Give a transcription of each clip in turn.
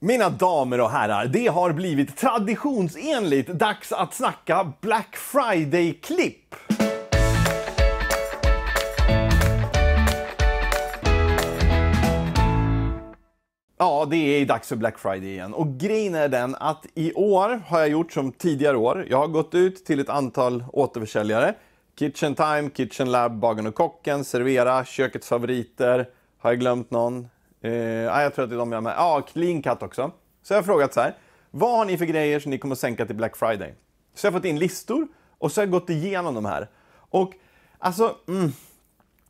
Mina damer och herrar, det har blivit traditionsenligt dags att snacka Black Friday-klipp. Ja, det är dags för Black Friday igen. Och grejen är den att i år har jag gjort som tidigare år. Jag har gått ut till ett antal återförsäljare. Kitchen Time, Kitchen Lab, Bagen och Kocken, Servera, Kökets Favoriter. Har jag glömt någon? Eh, ah, jag tror att det är de jag har med. Ja, ah, clean cut också. Så jag har frågat så här. Vad har ni för grejer som ni kommer att sänka till Black Friday? Så jag har fått in listor och så har jag gått igenom de här. Och alltså, mm,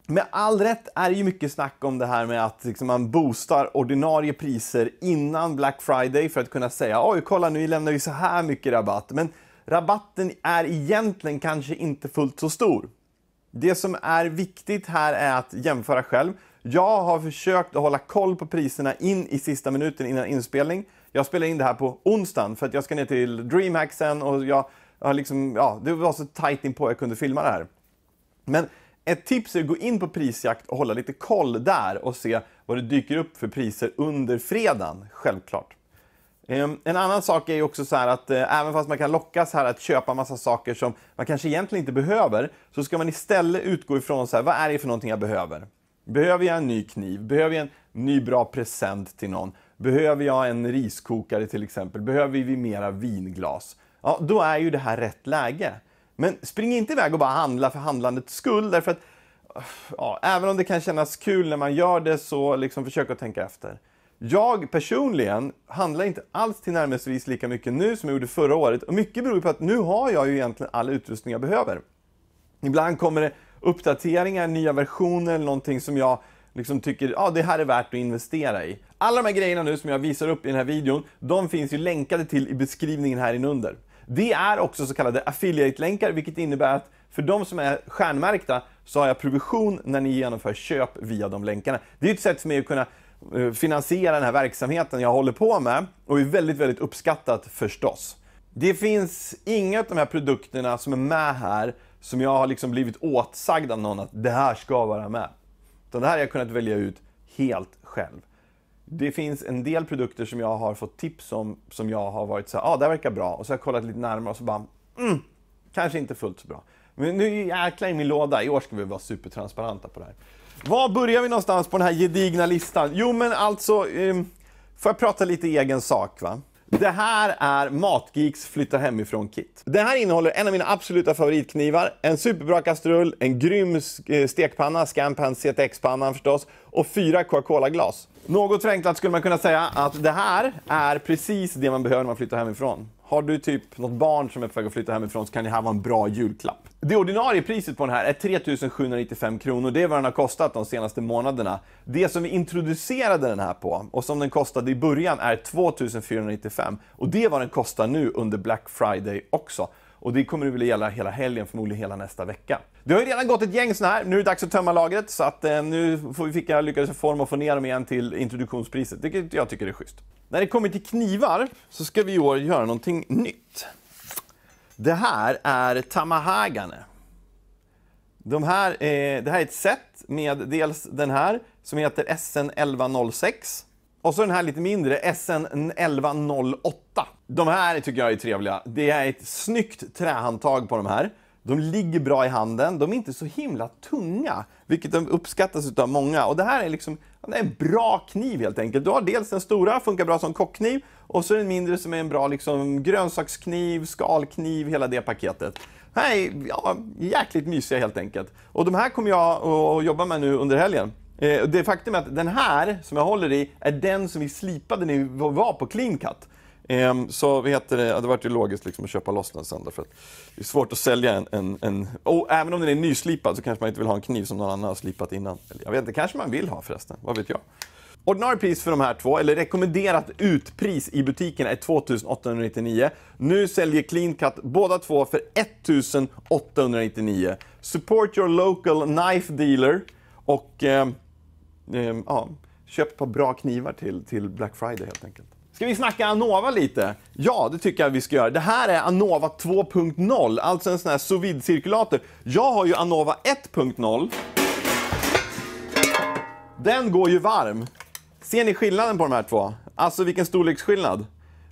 med all rätt är det ju mycket snack om det här med att liksom, man boostar ordinarie priser innan Black Friday för att kunna säga oj, kolla nu lämnar vi så här mycket rabatt. Men rabatten är egentligen kanske inte fullt så stor. Det som är viktigt här är att jämföra själv. Jag har försökt att hålla koll på priserna in i sista minuten innan inspelning. Jag spelar in det här på onsdagen för att jag ska ner till DreamHack sen och jag har liksom, ja, det var så tight in på jag kunde filma det här. Men ett tips är att gå in på Prisjakt och hålla lite koll där och se vad det dyker upp för priser under fredagen, självklart. Ehm, en annan sak är ju också så här att eh, även fast man kan lockas här att köpa massa saker som man kanske egentligen inte behöver, så ska man istället utgå ifrån så här, vad är det för någonting jag behöver? Behöver jag en ny kniv? Behöver jag en ny bra present till någon? Behöver jag en riskokare till exempel? Behöver vi mera vinglas? Ja, då är ju det här rätt läge. Men spring inte iväg och bara handla för handlandets skull, därför att ja, även om det kan kännas kul när man gör det, så liksom försök att tänka efter. Jag personligen handlar inte alls tillnärmelsevis lika mycket nu som jag gjorde förra året. Och mycket beror på att nu har jag ju egentligen all utrustning jag behöver. Ibland kommer det uppdateringar, nya versioner eller någonting som jag liksom tycker ja, det här är värt att investera i. Alla de här grejerna nu som jag visar upp i den här videon, de finns ju länkade till i beskrivningen här inunder. Det är också så kallade affiliate-länkar, vilket innebär att för de som är stjärnmärkta så har jag provision när ni genomför köp via de länkarna. Det är ett sätt för mig att kunna Eh, finansiera den här verksamheten jag håller på med och är väldigt, väldigt uppskattat förstås. Det finns inga av de här produkterna som är med här som jag har liksom blivit åtsagd av någon att det här ska vara med. Utan det här har jag kunnat välja ut helt själv. Det finns en del produkter som jag har fått tips om som jag har varit så ja ah, det verkar bra och så har jag kollat lite närmare och så bara, mm, kanske inte fullt så bra. Men nu är jäklar i min låda, i år ska vi vara supertransparenta på det här. Var börjar vi någonstans på den här gedigna listan? Jo, men alltså, ehm, får jag prata lite egen sak? va? Det här är Matgeeks flytta hemifrån-kit. Det här innehåller en av mina absoluta favoritknivar, en superbra kastrull, en grym eh, stekpanna, Scampan CTX-pannan förstås, och fyra Coca-Cola-glas. Något förenklat skulle man kunna säga att det här är precis det man behöver när man flyttar hemifrån. Har du typ något barn som är på väg att flytta hemifrån så kan det här vara en bra julklapp. Det ordinarie priset på den här är 3 795 kronor. Det är vad den har kostat de senaste månaderna. Det som vi introducerade den här på och som den kostade i början är 2 495 och det är vad den kostar nu under Black Friday också. Och det kommer att vilja gälla hela helgen, förmodligen hela nästa vecka. Det har ju redan gått ett gäng sådana här. Nu är det dags att tömma lagret. Så att, eh, nu fick jag lyckades form att få ner dem igen till introduktionspriset. Vilket jag tycker är schysst. När det kommer till knivar så ska vi i år göra någonting nytt. Det här är Tamahagane. De här, eh, det här är ett set med dels den här som heter SN1106 och så den här lite mindre SN1108. De här tycker jag är trevliga. Det är ett snyggt trähandtag på de här. De ligger bra i handen, de är inte så himla tunga, vilket de uppskattas av många. Och det här är liksom det är en bra kniv helt enkelt. Du har dels den stora, funkar bra som kockkniv, och så den mindre som är en bra liksom, grönsakskniv, skalkniv, hela det paketet. Här är ja, jäkligt mysiga helt enkelt. Och de här kommer jag att jobba med nu under helgen. Eh, det faktum är att den här som jag håller i är den som vi slipade när vi var på Clean Cut. Ehm, så heter det, ja, det vart ju logiskt liksom att köpa loss den sen därför att det är svårt att sälja en... en, en och även om den är nyslipad så kanske man inte vill ha en kniv som någon annan har slipat innan. Eller, jag vet inte, kanske man vill ha förresten, vad vet jag. Ordinarie pris för de här två, eller rekommenderat utpris i butikerna, är 2899. Nu säljer CleanCut båda två för 1899. Support your local knife dealer och eh, eh, ja, köp ett par bra knivar till, till Black Friday helt enkelt. Ska vi snacka Anova lite? Ja, det tycker jag vi ska göra. Det här är Anova 2.0, alltså en sån här sous vide cirkulator. Jag har ju Anova 1.0. Den går ju varm. Ser ni skillnaden på de här två? Alltså vilken storleksskillnad.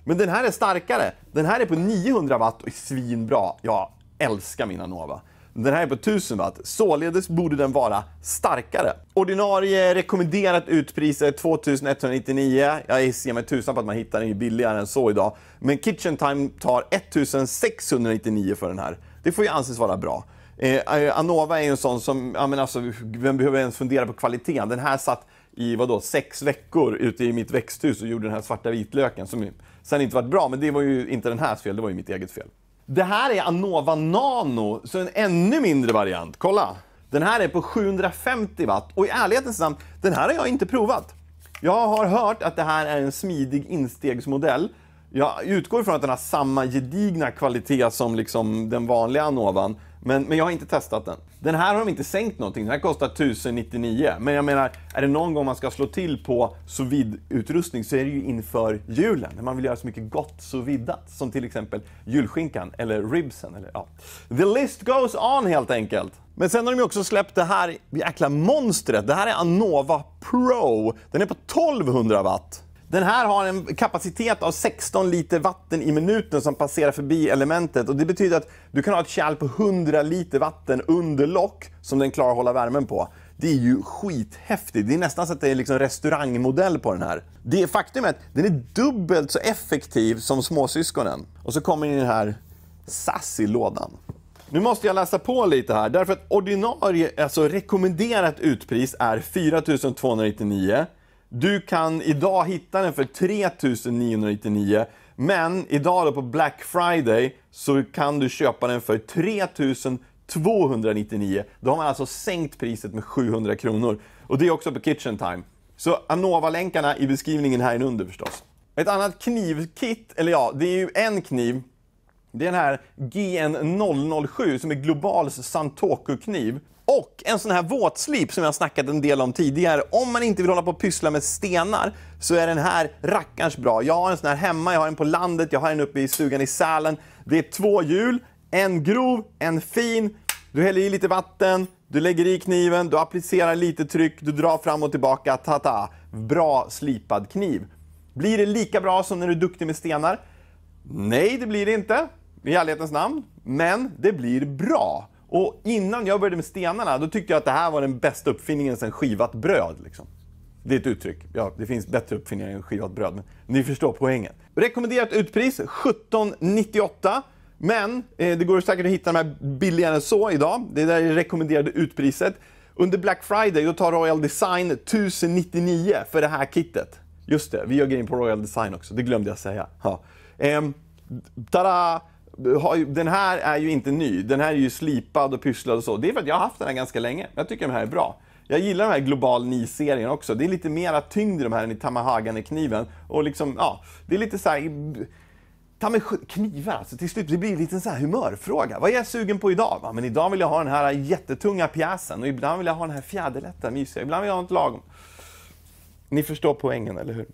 Men den här är starkare. Den här är på 900 watt och är svinbra. Jag älskar min Anova. Den här är på 1000 watt, således borde den vara starkare. Ordinarie rekommenderat utpris är 2199. Jag ser mig tusan på att man hittar den billigare än så idag. Men Kitchen Time tar 1699 för den här. Det får ju anses vara bra. Eh, eh, Anova är ju en sån som, ja men alltså, vem behöver ens fundera på kvaliteten? Den här satt i vadå, sex veckor ute i mitt växthus och gjorde den här svarta vitlöken som sen inte varit bra, men det var ju inte den här fel, det var ju mitt eget fel. Det här är Anova Nano, så en ännu mindre variant. Kolla! Den här är på 750 watt och i ärlighetens namn, den här har jag inte provat. Jag har hört att det här är en smidig instegsmodell. Jag utgår från att den har samma gedigna kvalitet som liksom den vanliga Anovan. Men, men jag har inte testat den. Den här har de inte sänkt någonting. Den här kostar 1099. Men jag menar, är det någon gång man ska slå till på sous utrustning så är det ju inför julen. När man vill göra så mycket gott sous Som till exempel julskinkan eller ribsen. Eller, ja. The list goes on helt enkelt. Men sen har de ju också släppt det här jäkla monstret. Det här är Anova Pro. Den är på 1200 watt. Den här har en kapacitet av 16 liter vatten i minuten som passerar förbi elementet. Och Det betyder att du kan ha ett kärl på 100 liter vatten under lock som den klarar att hålla värmen på. Det är ju skithäftigt. Det är nästan så att det är liksom restaurangmodell på den här. Det faktum är att den är dubbelt så effektiv som småsyskonen. Och så kommer den här Sassi-lådan. Nu måste jag läsa på lite här, därför att ordinarie, alltså rekommenderat utpris är 4299 du kan idag hitta den för 3999 men idag då på Black Friday så kan du köpa den för 3299. Då har man alltså sänkt priset med 700 kronor. Och det är också på Kitchen Time. Så Anova-länkarna i beskrivningen här under förstås. Ett annat knivkit, eller ja, det är ju en kniv. Det är den här GN007 som är Globals Santoku-kniv. Och en sån här våtslip som jag snackat en del om tidigare. Om man inte vill hålla på och pyssla med stenar så är den här rackarns bra. Jag har en sån här hemma, jag har en på landet, jag har en uppe i stugan i Sälen. Det är två hjul, en grov, en fin. Du häller i lite vatten, du lägger i kniven, du applicerar lite tryck, du drar fram och tillbaka. Tata! Bra slipad kniv. Blir det lika bra som när du är duktig med stenar? Nej, det blir det inte i ärlighetens namn. Men det blir bra. Och innan jag började med stenarna, då tyckte jag att det här var den bästa uppfinningen sedan skivat bröd. Liksom. Det är ett uttryck. Ja, det finns bättre uppfinningar än skivat bröd, men ni förstår poängen. Rekommenderat utpris 1798. Men eh, det går säkert att hitta de här billigare än så idag. Det där är det rekommenderade utpriset. Under Black Friday då tar Royal Design 1099 för det här kittet. Just det, vi gör grejen på Royal Design också. Det glömde jag säga. Ja. Eh, tada! den här är ju inte ny. Den här är ju slipad och pysslad och så. Det är för att jag har haft den här ganska länge. Jag tycker den här är bra. Jag gillar den här Global 9-serien också. Det är lite mera tyngd i de här än i Tamahagane-kniven. Och liksom, ja, det är lite så här... Ta med knivar alltså, till slut. Det blir en liten så här humörfråga. Vad är jag sugen på idag? men idag vill jag ha den här jättetunga pjäsen och ibland vill jag ha den här fjäderlätta, mysiga. Ibland vill jag ha något lagom. Ni förstår poängen, eller hur?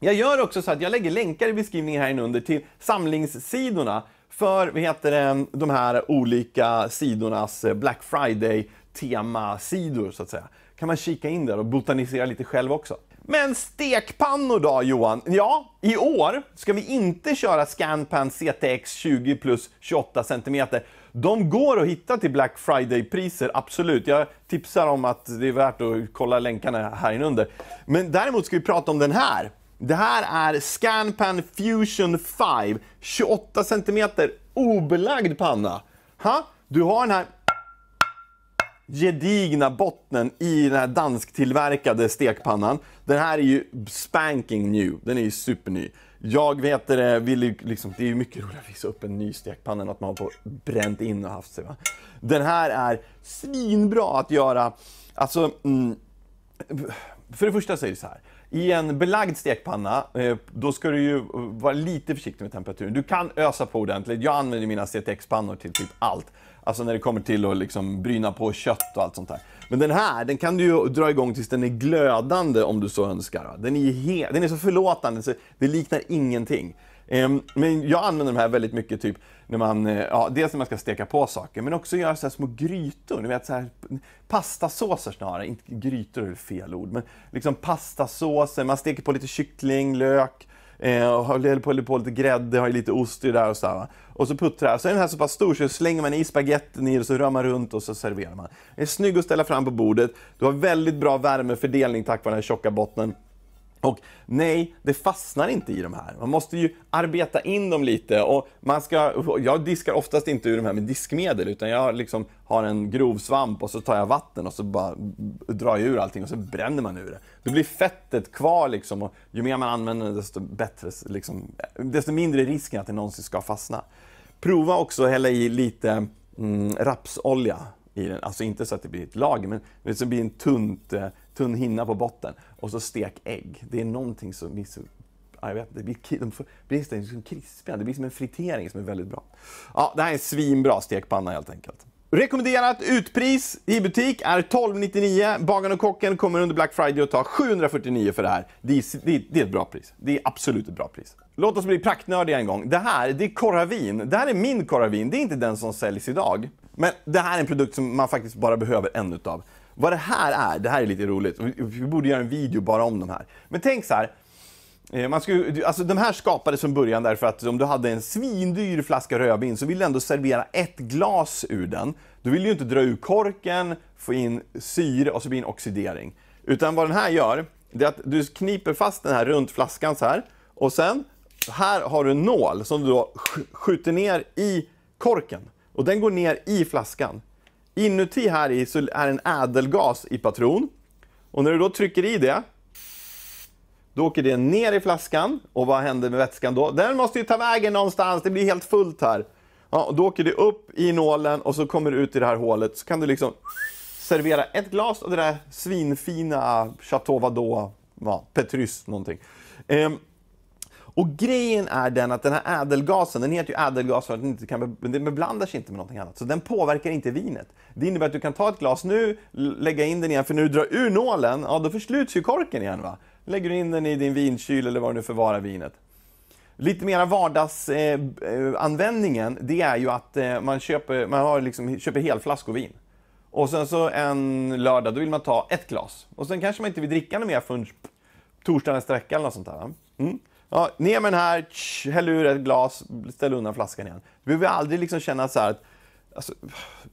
Jag gör också så att jag lägger länkar i beskrivningen här under till samlingssidorna för vad heter det, de här olika sidornas eh, Black Friday temasidor så att säga. Kan man kika in där och botanisera lite själv också. Men stekpannor då Johan? Ja, i år ska vi inte köra Scanpan CTX 20 plus 28 cm. De går att hitta till Black Friday-priser, absolut. Jag tipsar om att det är värt att kolla länkarna här inunder. Men däremot ska vi prata om den här. Det här är Scanpan Fusion 5. 28 cm obelagd panna. Ha? Du har den här gedigna botten i den här dansktillverkade stekpannan. Den här är ju spanking new. Den är ju superny. Jag vet det, eh, vill liksom, det är ju mycket roligare att visa upp en ny stekpanna än att man har bränt in och haft sig. Va? Den här är svinbra att göra. Alltså, mm, för det första säger det så här. I en belagd stekpanna, eh, då ska du ju vara lite försiktig med temperaturen. Du kan ösa på ordentligt. Jag använder mina CTX-pannor till typ allt. Alltså när det kommer till att liksom bryna på kött och allt sånt där. Men den här, den kan du ju dra igång tills den är glödande om du så önskar. Den är, den är så förlåtande så det liknar ingenting. Ehm, men jag använder de här väldigt mycket typ när man, eh, ja, dels när man ska steka på saker, men också göra så små grytor. Ni vet, så här, pastasåser snarare, inte grytor är fel ord, men liksom pastasåser. Man steker på lite kyckling, lök, eh, och häller på, på lite grädde, har lite ost i det där och så där, Och så puttrar Så är den här så pass stor så slänger man i spagettin i och så rör man runt och så serverar man. Den är snygg att ställa fram på bordet. Du har väldigt bra värmefördelning tack vare den här tjocka bottnen. Och nej, det fastnar inte i de här. Man måste ju arbeta in dem lite. Och man ska, jag diskar oftast inte ur de här med diskmedel, utan jag liksom har en grov svamp och så tar jag vatten och så bara drar jag ur allting och så bränner man ur det. Då blir fettet kvar liksom och ju mer man använder det desto bättre, liksom, desto mindre är risken att det någonsin ska fastna. Prova också att hälla i lite mm, rapsolja i den. Alltså inte så att det blir ett lager, men det blir en tunt, eh, tunn hinna på botten. Och så stek ägg. Det är någonting som blir så... Jag vet, det blir, de blir liksom krispiga. Det blir som en fritering som är väldigt bra. Ja, det här är svinbra stekpanna helt enkelt. Rekommenderat utpris i butik är 1299. Bagaren och kocken kommer under Black Friday att ta 749 för det här. Det är, det, är, det är, ett bra pris. Det är absolut ett bra pris. Låt oss bli praktnördiga en gång. Det här, det är Coravin. Det här är min Coravin. Det är inte den som säljs idag. Men det här är en produkt som man faktiskt bara behöver en utav. Vad det här är, det här är lite roligt. Vi borde göra en video bara om de här. Men tänk så här. Eh, man skulle, alltså de här skapades från början därför att om du hade en svindyr flaska rödvin så ville du ändå servera ett glas ur den. Du vill ju inte dra ur korken, få in syre och så blir det en oxidering. Utan vad den här gör, det är att du kniper fast den här runt flaskan så här och sen här har du en nål som du då skjuter ner i korken. Och den går ner i flaskan. Inuti här i så är en ädelgas i patron. Och när du då trycker i det, då åker det ner i flaskan. Och vad händer med vätskan då? Den måste ju ta vägen någonstans, det blir helt fullt här. Ja, och då åker det upp i nålen och så kommer det ut i det här hålet. Så kan du liksom servera ett glas av det där svinfina Chateau Vadot, ja, Petrus någonting. Ehm, och grejen är den att den här ädelgasen, den heter ju ädelgas för att den inte kan, den blandar sig inte med någonting annat. Så den påverkar inte vinet. Det innebär att du kan ta ett glas nu, lägga in den igen, för när du drar ur nålen, ja då försluts ju korken igen. va? Lägger du in den i din vinkyl eller var du nu förvarar vinet. Lite mera vardagsanvändningen, eh, eh det är ju att eh, man, köper, man har liksom, köper helflaskor vin. Och sen så en lördag, då vill man ta ett glas. Och sen kanske man inte vill dricka något mer förrän torsdagen sträcka eller något sånt där. Mm. Ja, ner med den här, häll ur ett glas, ställ undan flaskan igen. Du behöver aldrig liksom känna så att Alltså,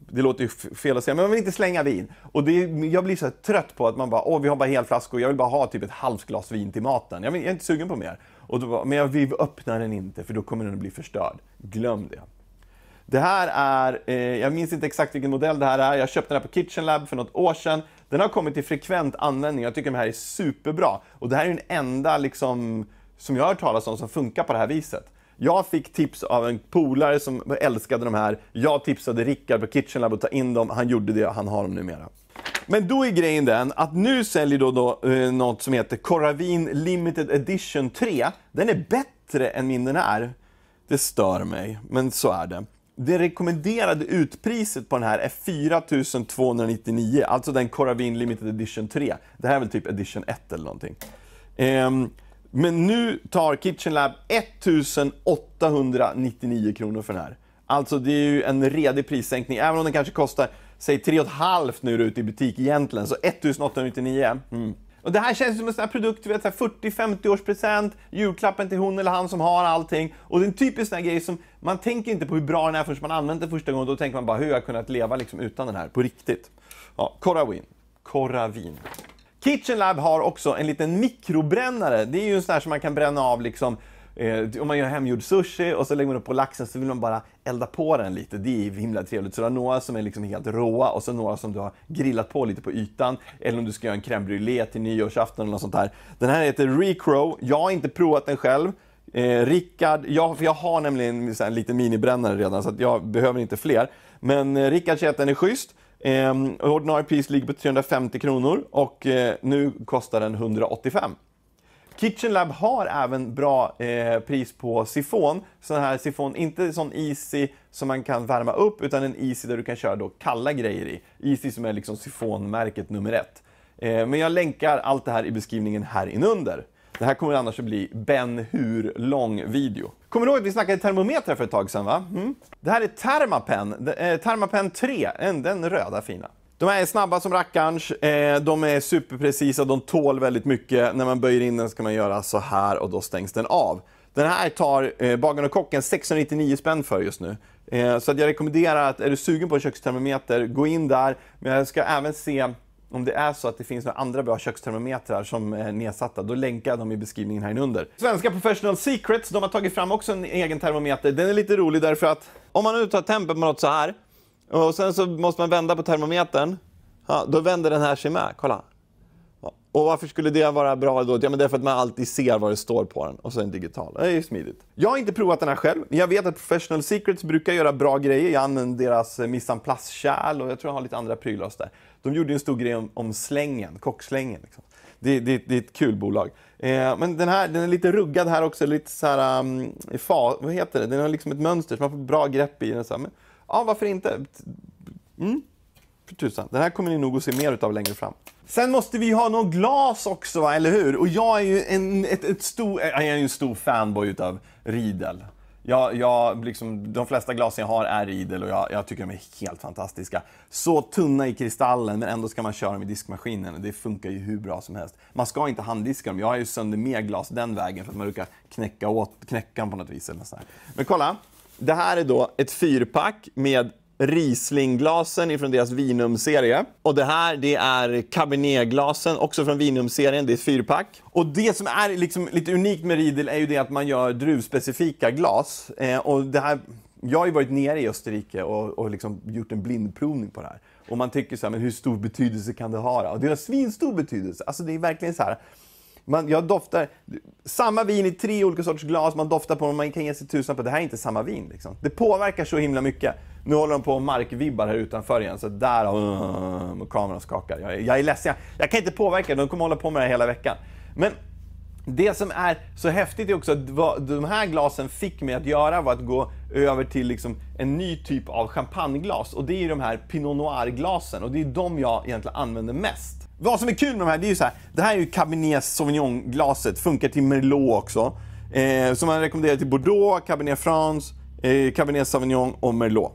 det låter ju fel att säga, men man vill inte slänga vin. Och det, jag blir så trött på att man bara, åh, vi har bara helflaskor, jag vill bara ha typ ett halvt glas vin till maten. Jag, vill, jag är inte sugen på mer. Och bara, men vi öppnar den inte, för då kommer den att bli förstörd. Glöm det. Det här är, eh, jag minns inte exakt vilken modell det här är. Jag köpte den här på KitchenLab för något år sedan. Den har kommit till frekvent användning. Jag tycker den här är superbra. Och det här är den enda liksom som jag har hört talas om som funkar på det här viset. Jag fick tips av en polare som älskade de här. Jag tipsade Rickard på KitchenLab att ta in dem. Han gjorde det, och han har dem numera. Men då är grejen den att nu säljer då, då eh, något som heter Coravin Limited Edition 3. Den är bättre än min den här. Det stör mig, men så är det. Det rekommenderade utpriset på den här är 4299, alltså den Coravin Limited Edition 3. Det här är väl typ Edition 1 eller någonting. Ehm, men nu tar KitchenLab 1899 kronor för den här. Alltså det är ju en redig prissänkning, även om den kanske kostar säg 3,5 nu ute i butik egentligen, så 1899. Mm. Och det här känns som en sån här produkt, 40-50 års present, julklappen till hon eller han som har allting. Och det är en typisk sån här grej som man tänker inte på hur bra den är förrän man använt den första gången. Då tänker man bara hur jag kunnat leva liksom utan den här på riktigt. Ja, Coravin. Corravin. KitchenLab har också en liten mikrobrännare. Det är ju en sån här som man kan bränna av liksom eh, om man gör hemgjord sushi och så lägger man upp på laxen så vill man bara elda på den lite. Det är himla trevligt. Så du har några som är liksom helt råa och så några som du har grillat på lite på ytan. Eller om du ska göra en crème brûlée till nyårsafton eller något sånt där. Den här heter Recrow. Jag har inte provat den själv. Eh, Rickard, jag, jag har nämligen en liten minibrännare redan så jag behöver inte fler. Men eh, Rickard säger att den är schysst. Eh, ordinarie pris ligger på 350 kronor och eh, nu kostar den 185. KitchenLab har även bra eh, pris på sifon. Sån här sifon, inte sån easy som man kan värma upp utan en easy där du kan köra då kalla grejer i. Easy som är liksom sifonmärket nummer ett. Eh, men jag länkar allt det här i beskrivningen här inunder. Det här kommer annars att bli Ben Hur-lång video. Kommer du ihåg att vi snackade termometrar för ett tag sedan? Va? Mm. Det här är Thermapen, eh, Thermapen 3, den röda fina. De här är snabba som rackarns, eh, de är superprecisa, de tål väldigt mycket. När man böjer in den ska man göra så här och då stängs den av. Den här tar eh, Bagaren och kocken 699 spänn för just nu. Eh, så jag rekommenderar att är du sugen på en kökstermometer, gå in där. Men jag ska även se om det är så att det finns några andra bra kökstermometrar som är nedsatta, då länkar jag dem i beskrivningen här under. Svenska Professional Secrets, de har tagit fram också en egen termometer. Den är lite rolig därför att om man nu tar tempen på något så här och sen så måste man vända på termometern, ja, då vänder den här sig med. Kolla, och varför skulle det vara bra då? Ja, men det är för att man alltid ser vad det står på den och så är digital. Det är ju smidigt. Jag har inte provat den här själv. Jag vet att Professional Secrets brukar göra bra grejer. Jag använder deras eh, Missan Plast-kärl och jag tror jag har lite andra prylar där. De gjorde en stor grej om, om slängen, kockslängen. Liksom. Det, det, det, är ett kul bolag. Eh, men den här den är lite ruggad här också. Lite så här, um, fa, vad heter det? Den har liksom ett mönster så man får bra grepp i den. Så här, men, ja, varför inte? Mm tusan, den här kommer ni nog att se mer utav längre fram. Sen måste vi ha något glas också, va? eller hur? Och jag är ju en, ett, ett stor, jag är en stor fanboy utav Riedel. Jag, jag, liksom, de flesta glasen jag har är Riedel och jag, jag, tycker de är helt fantastiska. Så tunna i kristallen, men ändå ska man köra dem i diskmaskinen. Och det funkar ju hur bra som helst. Man ska inte handdiska dem. Jag har ju sönder mer glas den vägen för att man brukar knäcka, åt, knäcka dem på något vis. Eller så Men kolla, det här är då ett fyrpack med Rieslingglasen ifrån deras Vinum-serie. Och det här det är Cabernet-glasen, också från Vinum-serien. Det är ett fyrpack. Och det som är liksom lite unikt med Riedel är ju det att man gör druvspecifika glas. Eh, och det här, jag har ju varit nere i Österrike och, och liksom gjort en blindprovning på det här. Och man tycker så här, men hur stor betydelse kan det ha? Och det har svinstor betydelse. Alltså det är verkligen så här man, jag doftar samma vin i tre olika sorters glas, man doftar på dem, man kan ge sig tusan på det här är inte samma vin. Liksom. Det påverkar så himla mycket. Nu håller de på och markvibbar här utanför igen, så där uh, kameran skakar. Jag, jag är ledsen, jag, jag kan inte påverka, de kommer hålla på med det här hela veckan. Men det som är så häftigt är också att vad de här glasen fick mig att göra var att gå över till liksom en ny typ av champagneglas och det är de här Pinot Noir-glasen och det är de jag egentligen använder mest. Vad som är kul med de här, det är ju så här. Det här är ju Cabernet Sauvignon-glaset. Funkar till Merlot också. Eh, som man rekommenderar till Bordeaux, Cabernet France, eh, Cabernet Sauvignon och Merlot.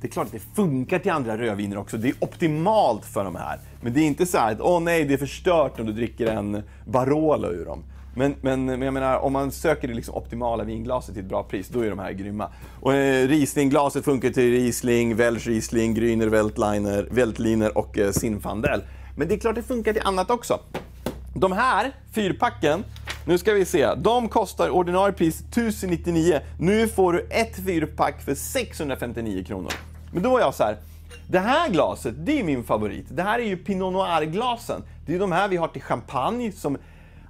Det är klart att det funkar till andra rödviner också. Det är optimalt för de här. Men det är inte så att åh oh, nej, det är förstört om du dricker en Barolo ur dem. Men, men, men jag menar, om man söker det liksom optimala vinglaset till ett bra pris, då är de här grymma. Och eh, Rieslingglaset funkar till Riesling, Welsch Riesling, Grüner Weltliner, Weltliner och eh, Sinfandel. Men det är klart det funkar till annat också. De här fyrpacken, nu ska vi se, de kostar ordinarie pris 1099. Nu får du ett fyrpack för 659 kronor. Men då var jag så här, det här glaset, det är min favorit. Det här är ju Pinot Noir-glasen. Det är de här vi har till champagne som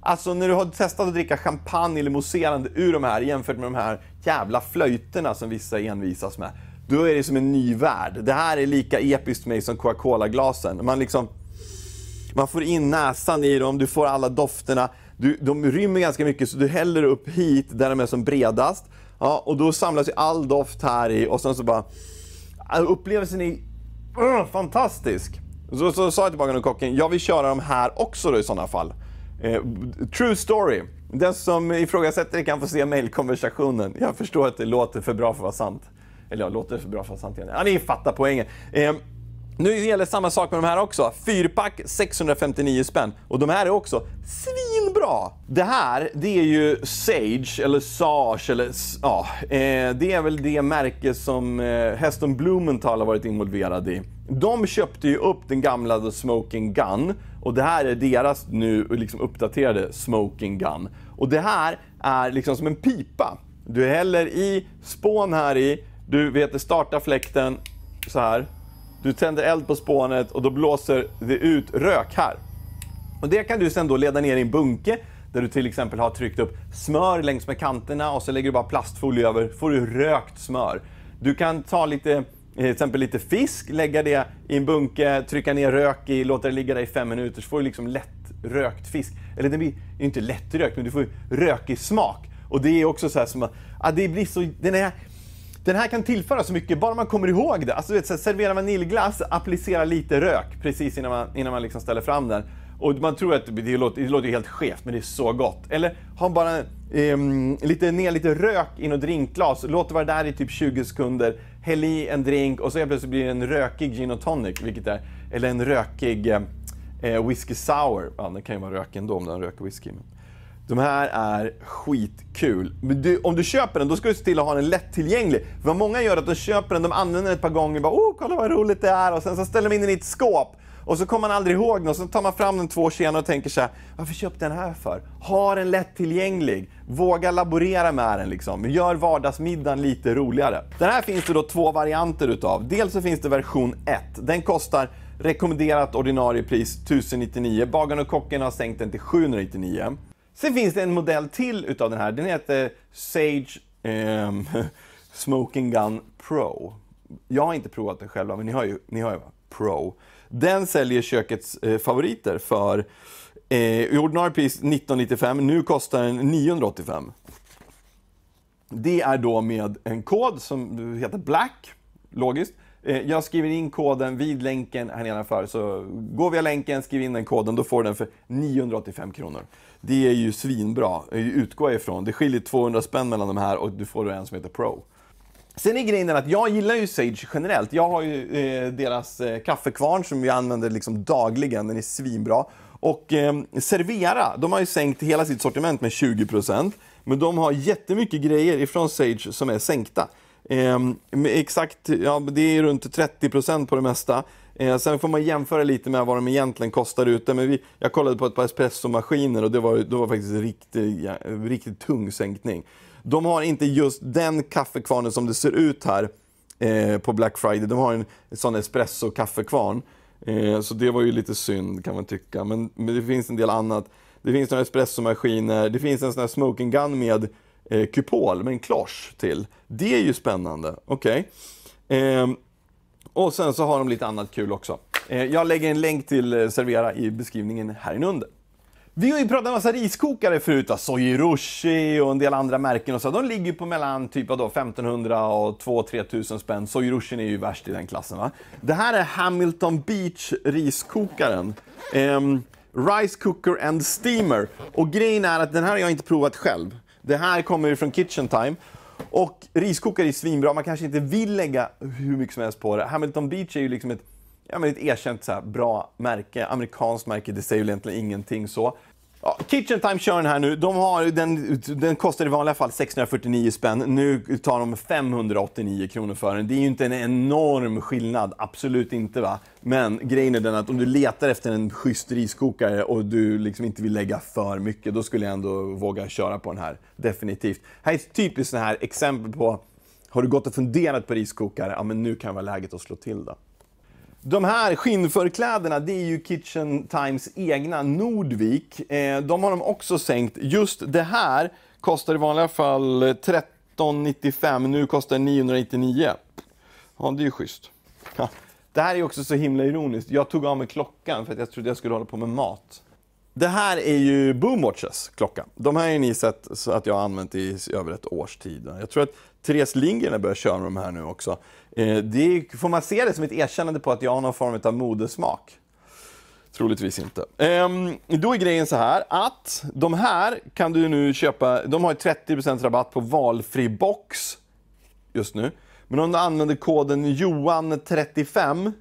Alltså när du har testat att dricka champagne eller mousserande ur de här jämfört med de här jävla flöjterna som vissa envisas med. Då är det som en ny värld. Det här är lika episkt för mig som Coca-Cola-glasen. Man liksom man får in näsan i dem, du får alla dofterna. Du, de rymmer ganska mycket så du häller upp hit där de är som bredast. Ja, och då samlas ju all doft här i och sen så bara... Äh, upplevelsen är uh, fantastisk! Så, så sa jag till bagaren och kocken, jag vill köra dem här också då i sådana fall. Eh, true story. Den som ifrågasätter det kan få se mejlkonversationen. Jag förstår att det låter för bra för att vara sant. Eller ja, låter för bra för att vara sant egentligen. Ja, ni fattar poängen. Eh, nu gäller samma sak med de här också. Fyrpack 659 spänn. Och de här är också svinbra! Det här, det är ju Sage, eller Sage, eller ja. Eh, det är väl det märke som eh, Heston Blumenthal har varit involverad i. De köpte ju upp den gamla The Smoking Gun och det här är deras nu liksom uppdaterade Smoking Gun. Och det här är liksom som en pipa. Du häller i spån här i, du vet startar fläkten så här du tänder eld på spånet och då blåser det ut rök här. Och det kan du sen då leda ner i en bunke där du till exempel har tryckt upp smör längs med kanterna och så lägger du bara plastfolie över, får du rökt smör. Du kan ta lite, eh, till exempel lite fisk, lägga det i en bunke, trycka ner rök i, låta det ligga där i fem minuter, så får du liksom lätt rökt fisk. Eller det blir inte lättrökt, men du får rökig smak. Och det är också så här som att, ah, det blir så, den är den här kan tillföra så mycket, bara man kommer ihåg det. Alltså, du vet, så här, servera vaniljglass, applicera lite rök precis innan man, innan man liksom ställer fram den. Och man tror att det låter, det låter helt skevt, men det är så gott. Eller ha bara eh, lite, ner lite rök i något drinkglas, låt det vara där i typ 20 sekunder, häll i en drink och så plötsligt blir det en rökig gin och tonic, vilket är, eller en rökig eh, eh whisky sour. Ja, den kan ju vara rökig ändå om den röker whisky. Men... De här är skitkul. Du, om du köper den, då ska du se till att ha den lättillgänglig. vad många gör är att de köper den, de använder den ett par gånger och bara “Åh, oh, kolla vad roligt det är” och sen så ställer de in den i ett skåp. Och så kommer man aldrig ihåg den och så tar man fram den två år senare och tänker så här, varför köpte jag den här för? Ha den lättillgänglig, våga laborera med den liksom, gör vardagsmiddagen lite roligare. Den här finns det då två varianter utav. Dels så finns det version 1, den kostar rekommenderat ordinarie pris 1099, Bagarn och Kocken har sänkt den till 799. Sen finns det en modell till utav den här. Den heter Sage eh, Smoking Gun Pro. Jag har inte provat den själv, men ni har ju, ni har ju Pro. Den säljer kökets eh, favoriter för eh, i ordinarie pris 1995. Nu kostar den 985. Det är då med en kod som heter Black, logiskt. Eh, jag skriver in koden vid länken här nedanför. Så går via länken, skriver in den koden, då får du den för 985 kronor. Det är ju svinbra, utgår jag ifrån. Det skiljer 200 spänn mellan de här och du får en som heter Pro. Sen är grejen att jag gillar ju Sage generellt. Jag har ju eh, deras eh, kaffekvarn som jag använder liksom dagligen, den är svinbra. Och eh, Servera, de har ju sänkt hela sitt sortiment med 20%. Men de har jättemycket grejer ifrån Sage som är sänkta. Eh, exakt, ja, det är runt 30% på det mesta. Eh, sen får man jämföra lite med vad de egentligen kostar ute. Men vi, jag kollade på ett par espressomaskiner och det var, det var faktiskt riktigt, ja, riktigt tung sänkning. De har inte just den kaffekvarnen som det ser ut här eh, på Black Friday. De har en, en sån espresso-kaffekvarn. Eh, så det var ju lite synd kan man tycka. Men, men det finns en del annat. Det finns några espressomaskiner. Det finns en sån här smoking gun med eh, kupol, med en klosch till. Det är ju spännande. Okej. Okay. Ehm, och sen så har de lite annat kul också. Eh, jag lägger en länk till eh, Servera i beskrivningen här under. Vi har ju pratat en massa riskokare förut, Sojirushi och en del andra märken och så. De ligger på mellan typ 1500 och 2-3000 spänn. Sojirushin är ju värst i den klassen. Va? Det här är Hamilton Beach riskokaren. Um, Rice Cooker and Steamer. Och grejen är att den här har jag inte provat själv. Det här kommer ju från Kitchen Time och riskokare är svinbra, man kanske inte vill lägga hur mycket som helst på det. Hamilton Beach är ju liksom ett, ja, men ett erkänt så här, bra märke, amerikanskt märke, det säger ju egentligen ingenting så. Ja, Kitchen Time kör den här nu. De har, den, den kostar i vanliga fall 649 spänn. Nu tar de 589 kronor för den. Det är ju inte en enorm skillnad, absolut inte. va. Men grejen är den att om du letar efter en schysst riskokare och du liksom inte vill lägga för mycket, då skulle jag ändå våga köra på den här. Definitivt. Här är ett typiskt sån här exempel på, har du gått och funderat på riskokare? Ja, men nu kan det vara läget att slå till. då. De här skinnförklädena, det är ju Kitchen Times egna Nordvik. Eh, de har de också sänkt. Just det här kostar i vanliga fall 13,95. Nu kostar det 999. Ja, det är ju schysst. Det här är också så himla ironiskt. Jag tog av mig klockan för att jag trodde jag skulle hålla på med mat. Det här är ju Boomwatches klocka. De här har ni sett att jag har använt i över ett års tid. Jag tror att Therese Lindgren börjar köra med de här nu också. Eh, det får man se det som ett erkännande på att jag har någon form av modesmak? Troligtvis inte. Ehm, då är grejen så här att de här kan du nu köpa, de har 30% rabatt på valfri box just nu. Men om du använder koden Johan35,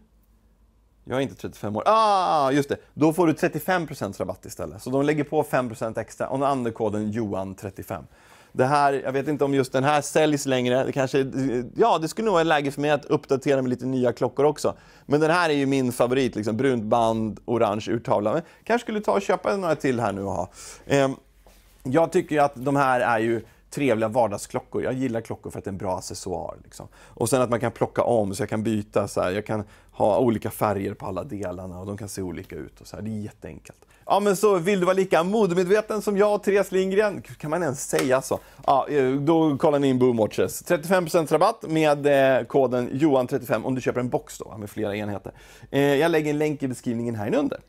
jag är inte 35 år, ah, just det, då får du 35% rabatt istället. Så de lägger på 5% extra om du använder koden Johan35 det här, jag vet inte om just den här säljs längre. Det kanske, ja, det skulle nog vara läge för mig att uppdatera med lite nya klockor också. Men den här är ju min favorit, liksom brunt band, orange urtavla. Men kanske skulle ta och köpa några till här nu och ha. Eh, jag tycker ju att de här är ju trevliga vardagsklockor. Jag gillar klockor för att det är en bra accessoar. Liksom. Och sen att man kan plocka om så jag kan byta. Så här. Jag kan ha olika färger på alla delarna och de kan se olika ut. Och så här. Det är jätteenkelt. Ja, men så vill du vara lika modemedveten som jag, Therese Lindgren? Kan man ens säga så? Ja, eh, då kollar ni in Boomwatches. 35% rabatt med eh, koden Johan35 om du köper en box då, med flera enheter. Eh, jag lägger en länk i beskrivningen här under.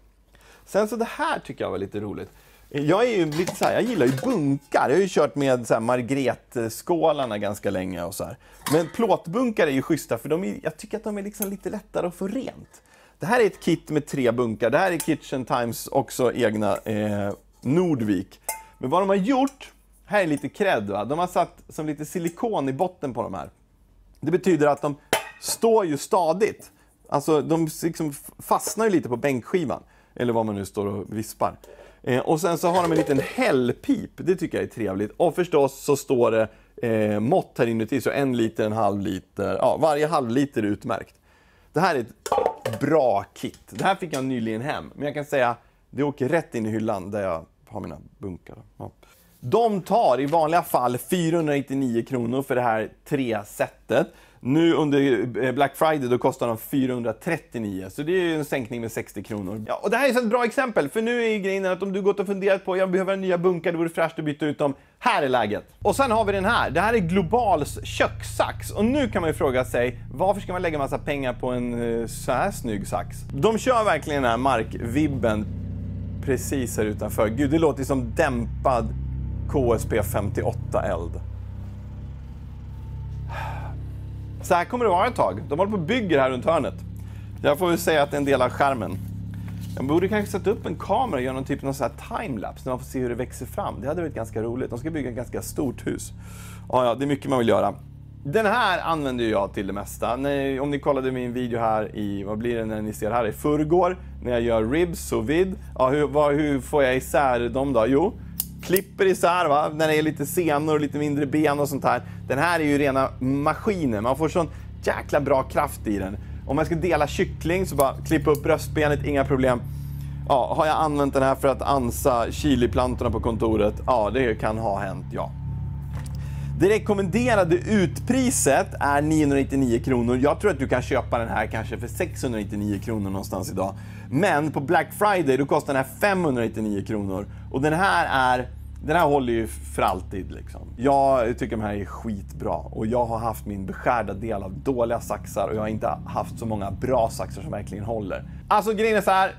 Sen så det här tycker jag var lite roligt. Jag är ju lite så här, jag gillar ju bunkar. Jag har ju kört med så här ganska länge och så här. Men plåtbunkar är ju schyssta för de är, jag tycker att de är liksom lite lättare att få rent. Det här är ett kit med tre bunkar. Det här är Kitchen Times också egna eh, Nordvik. Men vad de har gjort, här är lite cred, va? de har satt som lite silikon i botten på de här. Det betyder att de står ju stadigt. Alltså de liksom fastnar ju lite på bänkskivan, eller vad man nu står och vispar. Eh, och sen så har de en liten hällpip, det tycker jag är trevligt. Och förstås så står det eh, mått här inuti, så en liter, en halv liter, ja varje halv liter är utmärkt. Det här är ett bra kit. Det här fick jag nyligen hem, men jag kan säga det åker rätt in i hyllan där jag har mina bunkar. Ja. De tar i vanliga fall 499 kronor för det här tre setet. Nu under eh, Black Friday då kostar de 439, så det är en sänkning med 60 kronor. Ja, och det här är ett bra exempel, för nu är grejen att om du gått och funderat på jag behöver nya bunkar, det vore fräscht att byta ut dem. Här är läget. Och sen har vi den här. Det här är Globals kökssax. Och nu kan man ju fråga sig, varför ska man lägga massa pengar på en eh, så här snygg sax? De kör verkligen den här markvibben precis här utanför. Gud, det låter som dämpad KSP 58 eld. Så här kommer det vara ett tag. De håller på och bygger här runt hörnet. Jag får väl säga att det är en del av skärmen. Jag borde kanske sätta upp en kamera och göra någon typ av timelapse, där man får se hur det växer fram. Det hade varit ganska roligt. De ska bygga ett ganska stort hus. Ja, ja, det är mycket man vill göra. Den här använder jag till det mesta. om ni kollade min video här i, vad blir det när ni ser här, i förrgår, när jag gör ribs och vid. Ja, hur, vad, hur får jag isär dem då? Jo, klipper isär va? när det är lite senor och lite mindre ben och sånt här. Den här är ju rena maskinen. Man får sån jäkla bra kraft i den. Om man ska dela kyckling så bara klippa upp bröstbenet, inga problem. Ja, har jag använt den här för att ansa chiliplantorna på kontoret? Ja, det kan ha hänt, ja. Det rekommenderade utpriset är 999 kronor. Jag tror att du kan köpa den här kanske för 699 kronor någonstans idag. Men på Black Friday då kostar den här 599 kronor. Och den här är den här håller ju för alltid. Liksom. Jag tycker den här är skitbra och jag har haft min beskärda del av dåliga saxar och jag har inte haft så många bra saxar som verkligen håller. Alltså grejen är så här,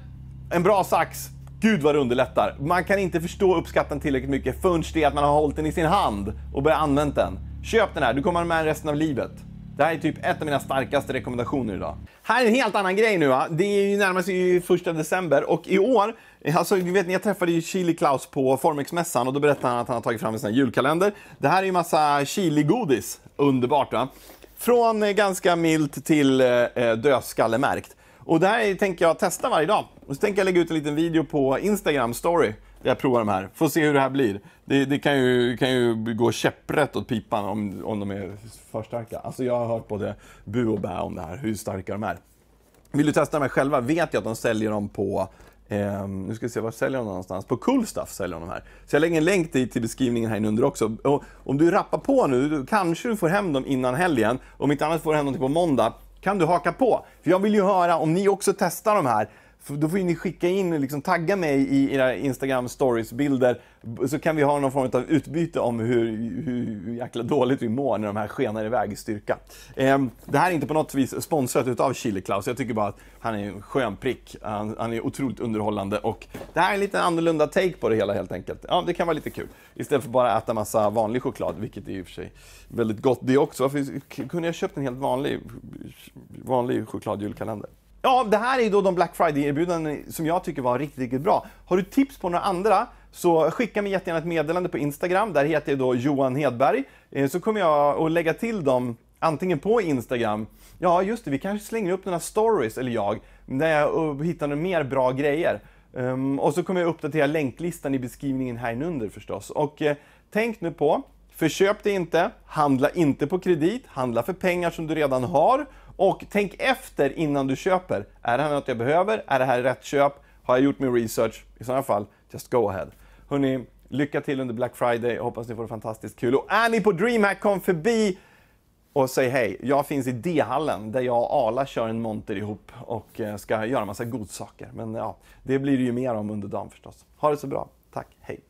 en bra sax, gud vad det underlättar. Man kan inte förstå uppskatten tillräckligt mycket förrän det är att man har hållit den i sin hand och börjat använda den. Köp den här, du kommer ha med den resten av livet. Det här är typ ett av mina starkaste rekommendationer idag. Här är en helt annan grej nu. Va? Det är ju närmast ju första december och i år Eh, alltså, vet vet, jag träffade ju Chili Klaus på Formexmässan och då berättade han att han har tagit fram en sån här julkalender. Det här är ju massa chiligodis. Underbart va? Från eh, ganska milt till eh, eh, dödskallemärkt. Och det här tänker jag testa varje dag. Och så tänker jag lägga ut en liten video på Instagram story jag provar de här. Får se hur det här blir. Det, det kan, ju, kan ju gå käpprätt åt pipan om, om de är för starka. Alltså jag har hört både bu och bä om det här, hur starka de är. Vill du testa de här själva vet jag att de säljer dem på Eh, nu ska vi se, var säljer de någonstans? På Coolstuff säljer de här. Så jag lägger en länk till, till beskrivningen här under också. Och om du rappar på nu, du, kanske du får hem dem innan helgen. Om inte annat får du hem dem på måndag. Kan du haka på? För jag vill ju höra om ni också testar de här då får ni skicka in, liksom, tagga mig i era Instagram stories-bilder så kan vi ha någon form av utbyte om hur, hur, jäkla dåligt vi mår när de här skenar iväg i styrka. Eh, det här är inte på något vis sponsrat utav Chile Klaus. Jag tycker bara att han är en skön prick. Han, han, är otroligt underhållande och det här är en lite annorlunda take på det hela helt enkelt. Ja, det kan vara lite kul. Istället för bara att äta massa vanlig choklad, vilket är i och för sig väldigt gott det också. Varför kunde jag köpt en helt vanlig, vanlig chokladjulkalender? Ja, det här är då de Black Friday-erbjudanden som jag tycker var riktigt, riktigt bra. Har du tips på några andra så skicka mig jättegärna ett meddelande på Instagram. Där heter jag då Johan Hedberg. Eh, så kommer jag att lägga till dem antingen på Instagram, ja just det, vi kanske slänger upp några stories, eller jag, där jag hittar några mer bra grejer. Ehm, och så kommer jag uppdatera länklistan i beskrivningen här under förstås. Och eh, tänk nu på, förköp det inte, handla inte på kredit, handla för pengar som du redan har och tänk efter innan du köper. Är det här något jag behöver? Är det här rätt köp? Har jag gjort min research? I sådana fall, just go ahead. Hörrni, lycka till under Black Friday. Jag hoppas ni får det fantastiskt kul. Och är ni på DreamHack, kom förbi och säg hej. Jag finns i D-hallen där jag och Ala kör en monter ihop och eh, ska göra massa godsaker. Men ja, det blir det ju mer om under dagen förstås. Ha det så bra. Tack, hej.